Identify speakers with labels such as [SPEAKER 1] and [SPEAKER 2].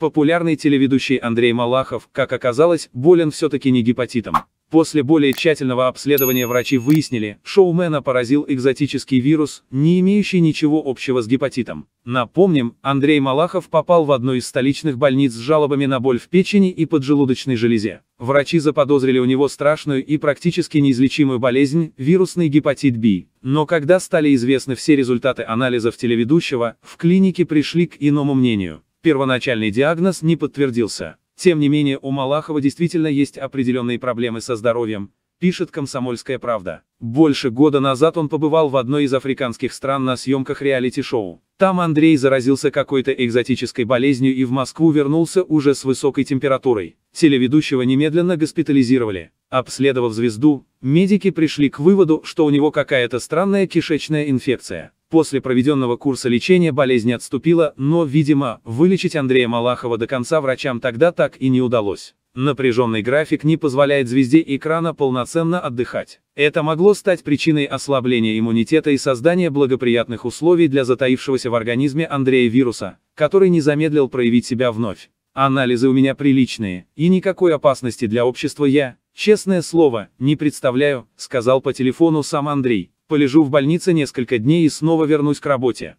[SPEAKER 1] Популярный телеведущий Андрей Малахов, как оказалось, болен все-таки не гепатитом. После более тщательного обследования врачи выяснили, шоумена поразил экзотический вирус, не имеющий ничего общего с гепатитом. Напомним, Андрей Малахов попал в одну из столичных больниц с жалобами на боль в печени и поджелудочной железе. Врачи заподозрили у него страшную и практически неизлечимую болезнь – вирусный гепатит B. Но когда стали известны все результаты анализов телеведущего, в клинике пришли к иному мнению первоначальный диагноз не подтвердился. Тем не менее у Малахова действительно есть определенные проблемы со здоровьем, пишет «Комсомольская правда». Больше года назад он побывал в одной из африканских стран на съемках реалити-шоу. Там Андрей заразился какой-то экзотической болезнью и в Москву вернулся уже с высокой температурой. Телеведущего немедленно госпитализировали. Обследовав звезду, медики пришли к выводу, что у него какая-то странная кишечная инфекция. После проведенного курса лечения болезнь отступила, но, видимо, вылечить Андрея Малахова до конца врачам тогда так и не удалось. Напряженный график не позволяет звезде экрана полноценно отдыхать. Это могло стать причиной ослабления иммунитета и создания благоприятных условий для затаившегося в организме Андрея вируса, который не замедлил проявить себя вновь. Анализы у меня приличные, и никакой опасности для общества я, честное слово, не представляю, сказал по телефону сам Андрей. Полежу в больнице несколько дней и снова вернусь к работе.